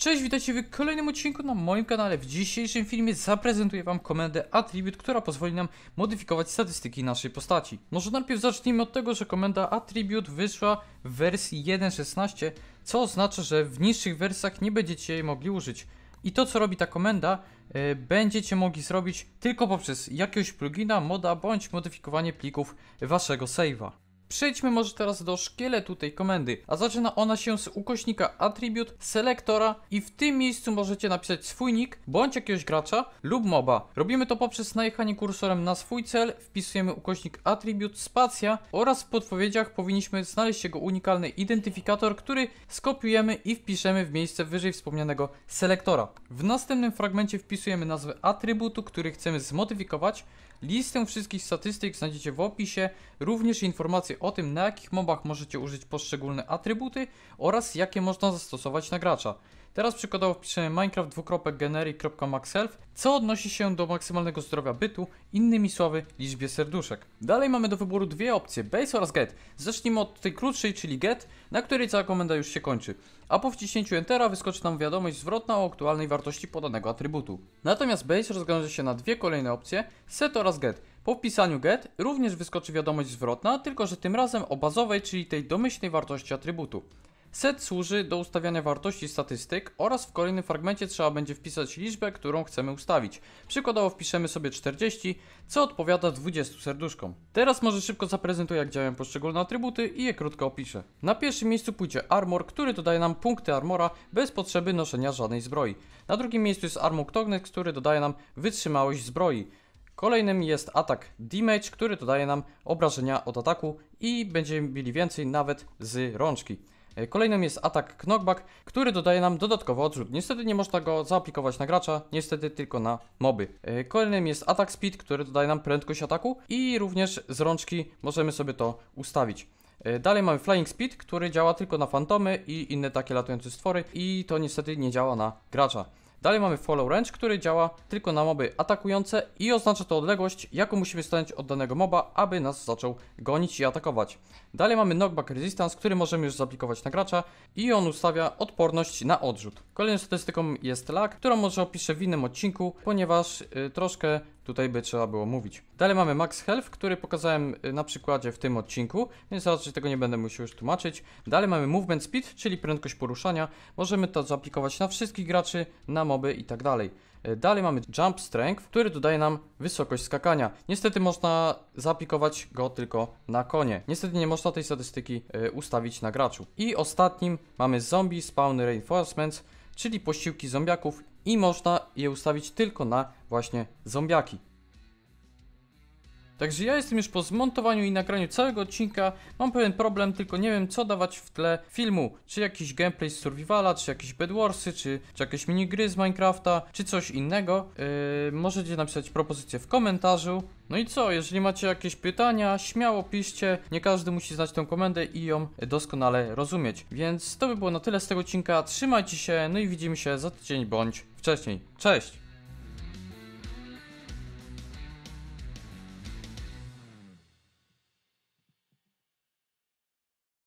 Cześć, witajcie w kolejnym odcinku na moim kanale. W dzisiejszym filmie zaprezentuję Wam komendę Attribute, która pozwoli nam modyfikować statystyki naszej postaci. Może najpierw zacznijmy od tego, że komenda Attribute wyszła w wersji 1.16, co oznacza, że w niższych wersjach nie będziecie jej mogli użyć. I to co robi ta komenda, yy, będziecie mogli zrobić tylko poprzez jakiegoś plugina, moda bądź modyfikowanie plików waszego save'a. Przejdźmy może teraz do szkieletu tej komendy, a zaczyna ona się z ukośnika attribute, selektora i w tym miejscu możecie napisać swój nick, bądź jakiegoś gracza lub moba. Robimy to poprzez najechanie kursorem na swój cel, wpisujemy ukośnik attribute, spacja oraz w podpowiedziach powinniśmy znaleźć jego unikalny identyfikator, który skopiujemy i wpiszemy w miejsce wyżej wspomnianego selektora. W następnym fragmencie wpisujemy nazwę atrybutu, który chcemy zmodyfikować, Listę wszystkich statystyk znajdziecie w opisie, również informacje o tym, na jakich mobach możecie użyć poszczególne atrybuty oraz jakie można zastosować na gracza. Teraz przykładowo wpiszemy minecraft generic.maxhealth, co odnosi się do maksymalnego zdrowia bytu, innymi słowy liczbie serduszek. Dalej mamy do wyboru dwie opcje, base oraz get. Zacznijmy od tej krótszej, czyli get, na której cała komenda już się kończy, a po wciśnięciu entera wyskoczy nam wiadomość zwrotna o aktualnej wartości podanego atrybutu. Natomiast base rozwiąże się na dwie kolejne opcje, set oraz get. Po wpisaniu get również wyskoczy wiadomość zwrotna, tylko że tym razem o bazowej, czyli tej domyślnej wartości atrybutu. Set służy do ustawiania wartości statystyk oraz w kolejnym fragmencie trzeba będzie wpisać liczbę, którą chcemy ustawić. Przykładowo wpiszemy sobie 40, co odpowiada 20 serduszkom. Teraz może szybko zaprezentuję jak działają poszczególne atrybuty i je krótko opiszę. Na pierwszym miejscu pójdzie armor, który dodaje nam punkty armora bez potrzeby noszenia żadnej zbroi. Na drugim miejscu jest armor toughness, który dodaje nam wytrzymałość zbroi. Kolejnym jest atak damage, który dodaje nam obrażenia od ataku i będziemy mieli więcej nawet z rączki. E, kolejnym jest atak knockback, który dodaje nam dodatkowo odrzut. Niestety nie można go zaaplikować na gracza, niestety tylko na moby. E, kolejnym jest atak speed, który dodaje nam prędkość ataku i również z rączki możemy sobie to ustawić. E, dalej mamy Flying Speed, który działa tylko na fantomy i inne takie latające stwory i to niestety nie działa na gracza. Dalej mamy follow range, który działa tylko na moby atakujące i oznacza to odległość, jaką musimy stanąć od danego moba, aby nas zaczął gonić i atakować. Dalej mamy knockback resistance, który możemy już zaplikować na gracza i on ustawia odporność na odrzut. Kolejną statystyką jest lag, którą może opiszę w innym odcinku, ponieważ y, troszkę tutaj by trzeba było mówić. Dalej mamy max health, który pokazałem y, na przykładzie w tym odcinku, więc raczej tego nie będę musiał już tłumaczyć. Dalej mamy movement speed, czyli prędkość poruszania. Możemy to zaaplikować na wszystkich graczy, na moby i tak dalej. Y, dalej mamy Jump Strength, który dodaje nam wysokość skakania. Niestety można zaaplikować go tylko na konie. Niestety nie można tej statystyki y, ustawić na graczu. I ostatnim mamy Zombie Spawn Reinforcements, czyli posiłki zombiaków i można je ustawić tylko na właśnie zombiaki. Także ja jestem już po zmontowaniu i nagraniu całego odcinka. Mam pewien problem, tylko nie wiem co dawać w tle filmu. Czy jakiś gameplay z Survivala, czy jakieś Bedwarsy, czy, czy jakieś minigry z Minecrafta, czy coś innego. Yy, możecie napisać propozycję w komentarzu. No i co, jeżeli macie jakieś pytania, śmiało piszcie, nie każdy musi znać tę komendę i ją doskonale rozumieć. Więc to by było na tyle z tego odcinka, trzymajcie się, no i widzimy się za tydzień bądź wcześniej. Cześć!